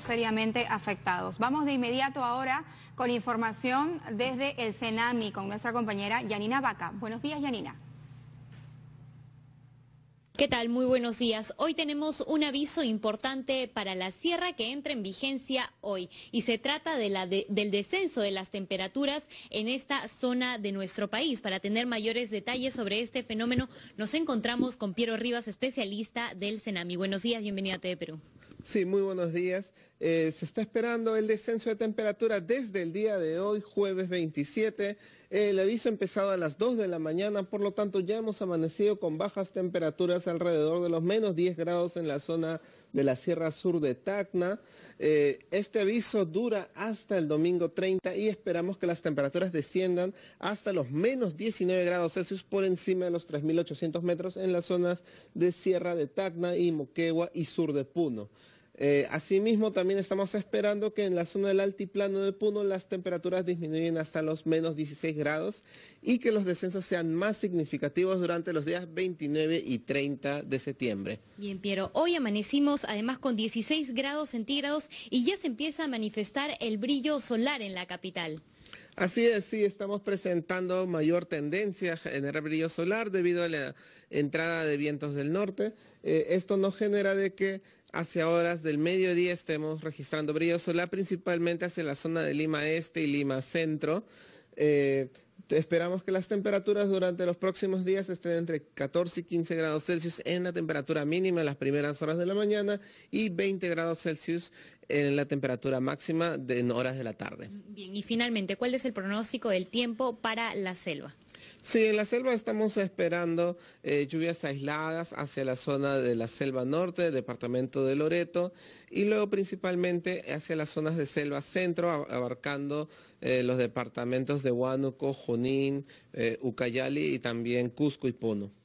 seriamente afectados. Vamos de inmediato ahora con información desde el CENAMI con nuestra compañera Yanina Vaca. Buenos días, Yanina. ¿Qué tal? Muy buenos días. Hoy tenemos un aviso importante para la sierra que entra en vigencia hoy y se trata del descenso de las temperaturas en esta zona de nuestro país. Para tener mayores detalles sobre este fenómeno nos encontramos con Piero Rivas, especialista del CENAMI. Buenos días, bienvenida a TV Perú. Sí, muy buenos días. Eh, se está esperando el descenso de temperatura desde el día de hoy, jueves 27. El aviso ha empezado a las 2 de la mañana, por lo tanto ya hemos amanecido con bajas temperaturas alrededor de los menos 10 grados en la zona de la Sierra Sur de Tacna. Eh, este aviso dura hasta el domingo 30 y esperamos que las temperaturas desciendan hasta los menos 19 grados Celsius por encima de los 3.800 metros en las zonas de Sierra de Tacna y Moquegua y Sur de Puno. Eh, asimismo, también estamos esperando que en la zona del altiplano de Puno las temperaturas disminuyen hasta los menos 16 grados y que los descensos sean más significativos durante los días 29 y 30 de septiembre. Bien, Piero, hoy amanecimos además con 16 grados centígrados y ya se empieza a manifestar el brillo solar en la capital. Así es, sí, estamos presentando mayor tendencia en el brillo solar debido a la entrada de vientos del norte. Eh, esto nos genera de que Hacia horas del mediodía estemos registrando brillo solar, principalmente hacia la zona de Lima Este y Lima Centro. Eh, esperamos que las temperaturas durante los próximos días estén entre 14 y 15 grados Celsius en la temperatura mínima en las primeras horas de la mañana y 20 grados Celsius en la temperatura máxima en horas de la tarde. Bien, y finalmente, ¿cuál es el pronóstico del tiempo para la selva? Sí, en la selva estamos esperando eh, lluvias aisladas hacia la zona de la selva norte, departamento de Loreto, y luego principalmente hacia las zonas de selva centro, abarcando eh, los departamentos de Huánuco, Junín, eh, Ucayali y también Cusco y Puno.